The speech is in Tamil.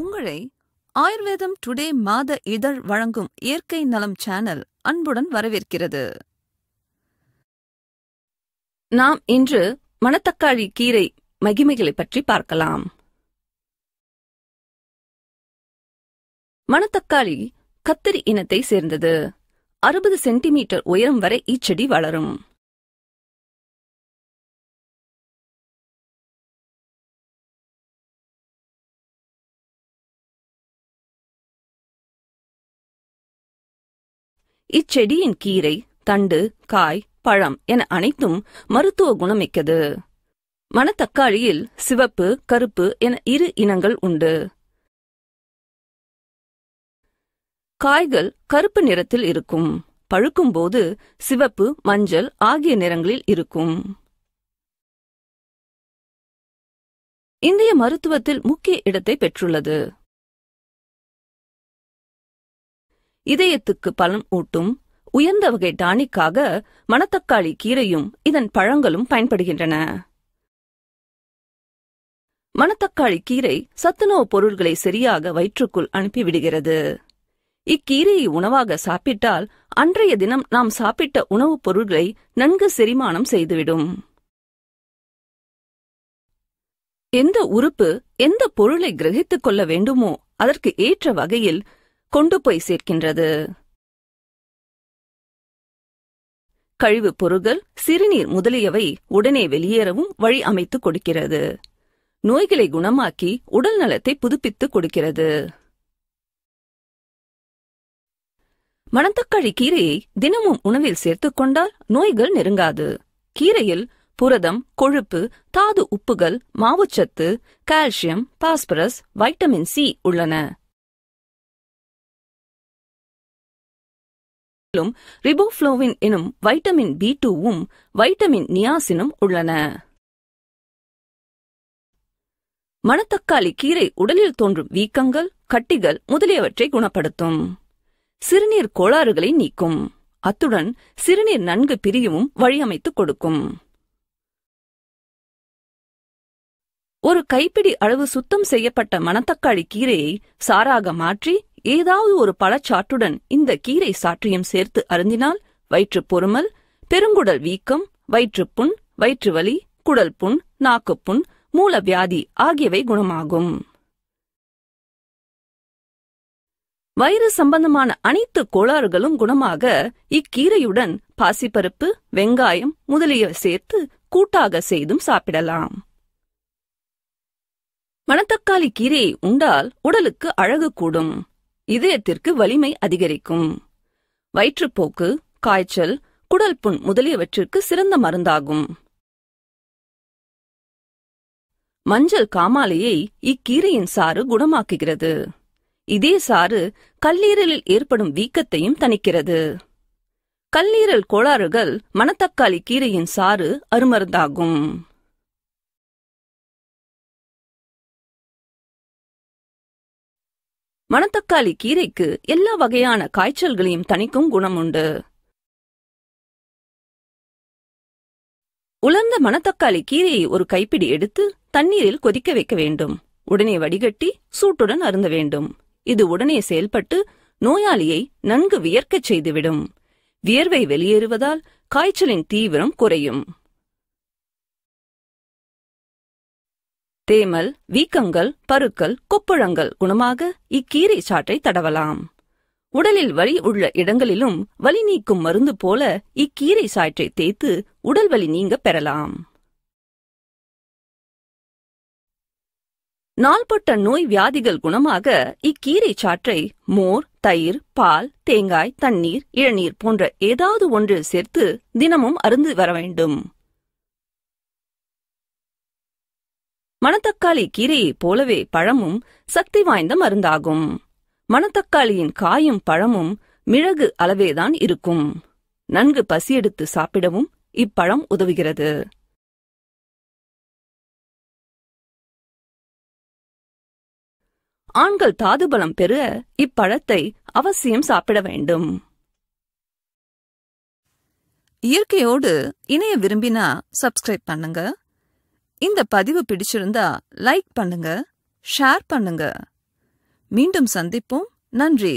உங்களை ஆயுர்வேதம் டுடே மாத இதழ் வழங்கும் இயற்கை நலம் சேனல் அன்புடன் வரவேற்கிறது நாம் இன்று மணத்தக்காளி கீரை மகிமைகளை பற்றி பார்க்கலாம் மணத்தக்காளி கத்திரி இனத்தை சேர்ந்தது அறுபது சென்டிமீட்டர் உயரம் வரை இச்செடி வளரும் இச்செடியின் கீரை தண்டு காய் பழம் என அனைத்தும் மருத்துவ குணமிக்கது மணத்தக்காளியில் சிவப்பு கருப்பு என இரு இனங்கள் உண்டு காய்கள் கருப்பு நிறத்தில் இருக்கும் பழுக்கும் போது சிவப்பு மஞ்சள் ஆகிய நிறங்களில் இருக்கும் இந்திய மருத்துவத்தில் முக்கிய இடத்தை பெற்றுள்ளது இதயத்துக்கு பலன் ஊட்டும் உயர்ந்த வகை டானிக்காக மணத்தக்காளி கீரையும் இதன் பழங்களும் பயன்படுகின்றன மணத்தக்காளி கீரை சத்துணவு பொருட்களை சரியாக வயிற்றுக்குள் அனுப்பிவிடுகிறது இக்கீரையை உணவாக சாப்பிட்டால் அன்றைய தினம் நாம் சாப்பிட்ட உணவுப் பொருள்களை நன்கு செரிமானம் செய்துவிடும் எந்த உறுப்பு எந்த பொருளை கிரகித்துக் கொள்ள வேண்டுமோ அதற்கு ஏற்ற வகையில் கொண்டு போய் சேர்க்கின்றது கழிவுப் பொருள்கள் சிறுநீர் முதலியவை உடனே வெளியேறவும் வழி அமைத்துக் கொடுக்கிறது நோய்களை குணமாக்கி உடல் நலத்தை புதுப்பித்துக் கொடுக்கிறது மணத்தக்காளி கீரையை தினமும் உணவில் சேர்த்துக் கொண்டால் நோய்கள் நெருங்காது கீரையில் புரதம் கொழுப்பு தாது உப்புகள் மாவுச்சத்து கால்சியம் பாஸ்பரஸ் வைட்டமின் சி உள்ளன ரிபோஃப்ளோவின் எனும் வைட்டமின் பி டூவும் வைட்டமின் நியாசினும் உள்ளன மணத்தக்காளி கீரை உடலில் தோன்றும் வீக்கங்கள் கட்டிகள் முதலியவற்றை குணப்படுத்தும் சிறுநீர் கோளாறுகளை நீக்கும் அத்துடன் சிறுநீர் நன்கு பிரியவும் வழியமைத்துக் கொடுக்கும் ஒரு கைப்பிடி அளவு சுத்தம் செய்யப்பட்ட மணத்தக்காளி கீரையை சாராக மாற்றி ஏதாவது ஒரு பழச்சாற்றுடன் இந்த கீரை சாற்றியம் சேர்த்து அருந்தினால் வயிற்று பொறுமல் பெருங்குடல் வீக்கம் வயிற்றுப்புண் வயிற்றுவலி குடல் புண் நாக்குப்புண் மூலவியாதி ஆகியவை குணமாகும் வயிறு சம்பந்தமான அனைத்து கோளாறுகளும் குணமாக இக்கீரையுடன் பாசிப்பருப்பு வெங்காயம் முதலிய சேர்த்து கூட்டாக செய்தும் சாப்பிடலாம் மணத்தக்காளி கீரையை உண்டால் உடலுக்கு அழகு கூடும் இதயத்திற்கு வலிமை அதிகரிக்கும் வயிற்றுப்போக்கு காய்ச்சல் குடல் புண் முதலியவற்றிற்கு சிறந்த மருந்தாகும் மஞ்சள் காமாலையை இக்கீரையின் சாறு குணமாக்குகிறது இதே சாறு கல்லீரலில் ஏற்படும் வீக்கத்தையும் தணிக்கிறது கல்லீரல் கோளாறுகள் மணத்தக்காளி கீரையின் சாறு அருமருந்தாகும் மணத்தக்காளி கீரைக்கு எல்லா வகையான காய்ச்சல்களையும் தணிக்கும் குணம் உண்டு உலர்ந்த மணத்தக்காளி கீரையை ஒரு கைப்பிடி எடுத்து தண்ணீரில் கொதிக்க வைக்க வேண்டும் உடனே வடிகட்டி சூட்டுடன் அருந்த வேண்டும் இது உடனே செயல்பட்டு நோயாளியை நன்கு வியர்க்கச் செய்துவிடும் வியர்வை வெளியேறுவதால் காய்ச்சலின் தீவிரம் குறையும் தேமல் வீக்கங்கள் பருக்கள் கொப்புழங்கள் குணமாக இக்கீரை சாற்றை தடவலாம் உடலில் வலி உள்ள இடங்களிலும் வலி நீக்கும் மருந்து போல இக்கீரை சாற்றை தேய்த்து உடல் வலி நீங்க பெறலாம் நாள்பட்ட நோய் வியாதிகள் குணமாக இக்கீரை சாற்றை மோர் தயிர் பால் தேங்காய் தண்ணீர் இளநீர் போன்ற ஏதாவது ஒன்று சேர்த்து தினமும் அருந்து வர வேண்டும் மணத்தக்காளி கீரையை போலவே பழமும் சக்தி வாய்ந்த மருந்தாகும் மணத்தக்காளியின் காயும் பழமும் மிளகு அளவேதான் இருக்கும் நன்கு பசியெடுத்து சாப்பிடவும் இப்பழம் உதவுகிறது ஆண்கள் தாதுபலம் பெற இப்பழத்தை அவசியம் சாப்பிட வேண்டும் இயற்கையோடு இணைய விரும்பினா சப்ஸ்கிரைப் பண்ணுங்க இந்த பதிவு பிடிச்சிருந்தா லைக் பண்ணுங்க ஷேர் பண்ணுங்க மீண்டும் சந்திப்போம் நன்றி